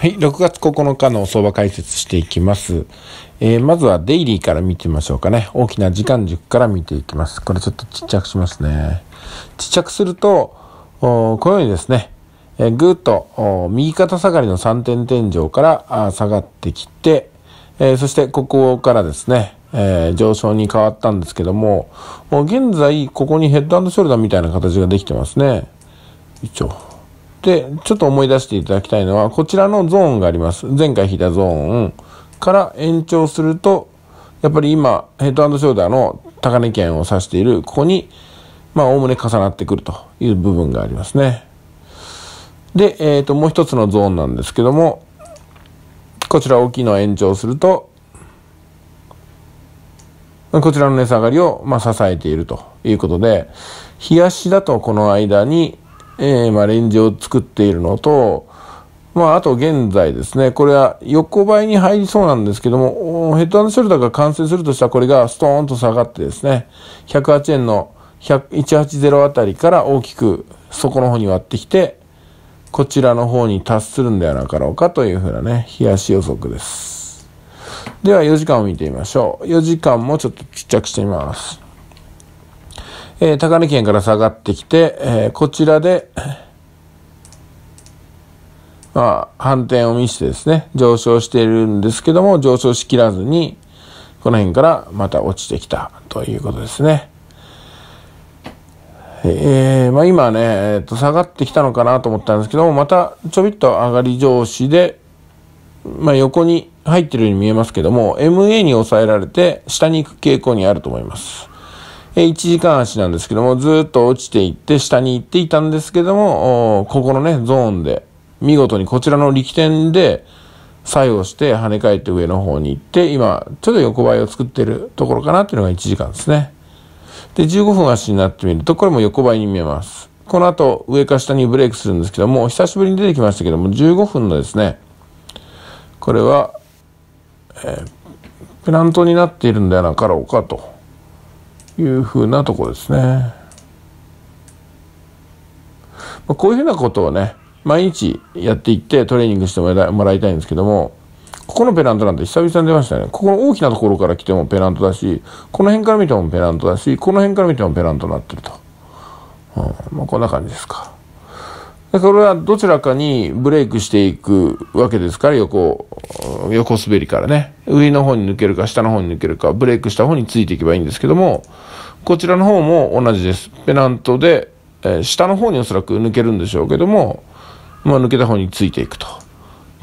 はい、6月9日の相場解説していきます。えー、まずはデイリーから見てみましょうかね。大きな時間軸から見ていきます。これちょっとちっちゃくしますね。ちっちゃくすると、このようにですね、えー、ぐーっと右肩下がりの3点天井から下がってきて、えー、そしてここからですね、えー、上昇に変わったんですけども、現在ここにヘッドショルダーみたいな形ができてますね。一応。で、ちょっと思い出していただきたいのは、こちらのゾーンがあります。前回引いたゾーンから延長すると、やっぱり今、ヘッドショーダーの高値圏を指している、ここに、まあ、おおむね重なってくるという部分がありますね。で、えっ、ー、と、もう一つのゾーンなんですけども、こちら大きいのを延長すると、こちらの値下がりを、まあ、支えているということで、冷やしだとこの間に、えー、まあ、レンジを作っているのと、まあ、あと現在ですね、これは横ばいに入りそうなんですけども、ヘッドショルダーが完成するとしたらこれがストーンと下がってですね、108円の180あたりから大きく底の方に割ってきて、こちらの方に達するんではなかろうかというふうなね、冷やし予測です。では4時間を見てみましょう。4時間もちょっとちっちゃくしてみます。えー、高値圏から下がってきて、えー、こちらで、まあ、反転を見してですね、上昇しているんですけども、上昇しきらずに、この辺からまた落ちてきたということですね。えー、まあ、今ね、えー、と下がってきたのかなと思ったんですけども、またちょびっと上がり上司で、まあ、横に入ってるように見えますけども、MA に抑えられて下に行く傾向にあると思います。え1時間足なんですけども、ずっと落ちていって、下に行っていたんですけども、ここのね、ゾーンで、見事にこちらの力点で、作用して跳ね返って上の方に行って、今、ちょっと横ばいを作ってるところかなっていうのが1時間ですね。で、15分足になってみると、これも横ばいに見えます。この後、上か下にブレイクするんですけども、久しぶりに出てきましたけども、15分のですね、これは、えー、ペラントになっているんではなかろうかと。いうふうなところですね。まあ、こういうふうなことをね、毎日やっていってトレーニングしてもらいたいんですけども、ここのペナントなんて久々に出ましたね。ここの大きなところから来てもペナントだし、この辺から見てもペナントだし、この辺から見てもペナントになってると。うん、まあ、こんな感じですか。だこれはどちらかにブレイクしていくわけですから、横、横滑りからね。上の方に抜けるか、下の方に抜けるか、ブレイクした方についていけばいいんですけども、こちらの方も同じです。ペナントで、えー、下の方におそらく抜けるんでしょうけども、まあ、抜けた方についていくと。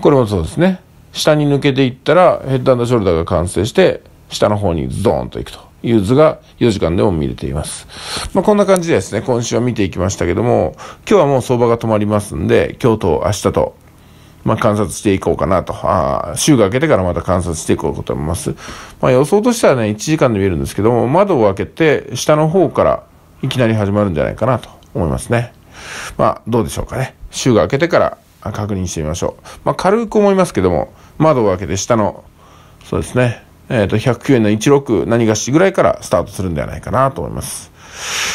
これもそうですね。下に抜けていったら、ヘッドショルダーが完成して、下の方にズドーンといくと。いう図が4時間でも見れています。まあ、こんな感じでですね、今週は見ていきましたけども、今日はもう相場が止まりますんで、今日と明日と、まあ、観察していこうかなと。あ週が明けてからまた観察していこうと思います。まあ、予想としてはね、1時間で見えるんですけども、窓を開けて、下の方からいきなり始まるんじゃないかなと思いますね。まあ、どうでしょうかね。週が明けてから確認してみましょう。まあ、軽く思いますけども、窓を開けて下の、そうですね、えっ、ー、と、109円の16何がしぐらいからスタートするんではないかなと思います。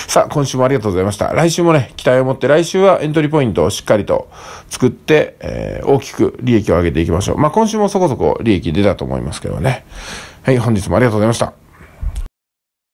さあ、今週もありがとうございました。来週もね、期待を持って、来週はエントリーポイントをしっかりと作って、えー、大きく利益を上げていきましょう。まあ、今週もそこそこ利益出たと思いますけどね。はい、本日もありがとうございました。